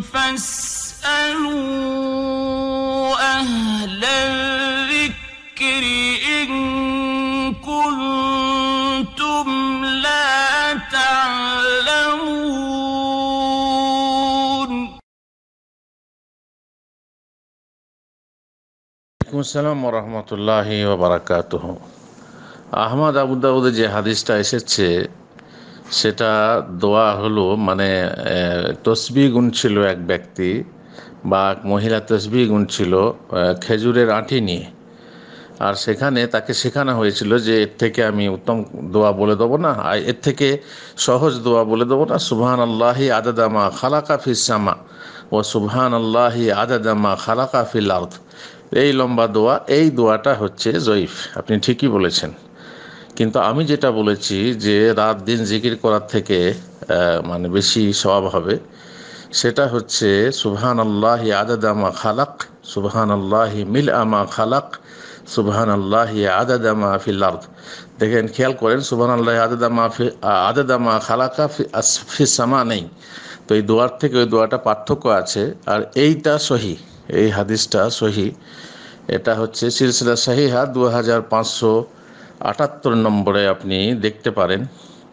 আহমদ আবুদাউদ যে হাদিসটা এসেছে সেটা দোয়া হলো মানে তসবি গুন ছিল এক ব্যক্তি বা এক মহিলা তসবি গুণ ছিল খেজুরের আঁটি নিয়ে আর সেখানে তাকে শেখানো হয়েছিল যে এর থেকে আমি উত্তম দোয়া বলে দেবো না আর এর থেকে সহজ দোয়া বলে দেবো না সুবহান আল্লাহি আদাদামা খালাকা সামা ও সুবহান আল্লাহি আদাদামা খালাকা ফিল আর্থ এই লম্বা দোয়া এই দোয়াটা হচ্ছে জয়ীফ আপনি ঠিকই বলেছেন কিন্তু আমি যেটা বলেছি যে রাত দিন জিকির করার থেকে মানে বেশি স্বভাব হবে সেটা হচ্ছে সুবহান আল্লাহি আদাদ আমা খালাক সুবহান আল্লাহি মিল আমা খালাক সুবহান আল্লাহি আদাদ আমা ফিল দেখেন খেয়াল করেন সুবহান আল্লাহ আদাদ আমা আদাদ আমা খালাকা ফি সামা নেই তো এই দোয়ার থেকে ওই দোয়াটা পার্থক্য আছে আর এইটা সহি এই হাদিসটা সহি এটা হচ্ছে সিলসিলা হাত দু হাজার পাঁচশো আটাত্তর নম্বরে আপনি দেখতে পারেন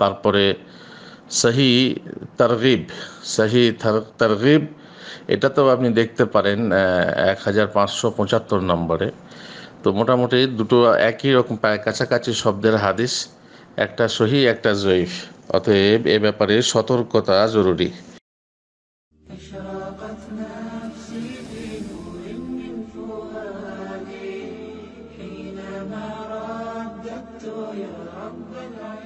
তারপরে সহি তারগিব সহি তারগিব এটা তো আপনি দেখতে পারেন এক হাজার পাঁচশো পঁচাত্তর নম্বরে তো মোটামুটি দুটো একই রকম কাছাকাছি শব্দের হাদিস একটা সহি একটা জয়ীফ অতএব এ ব্যাপারে সতর্কতা জরুরি Alhamdulillah.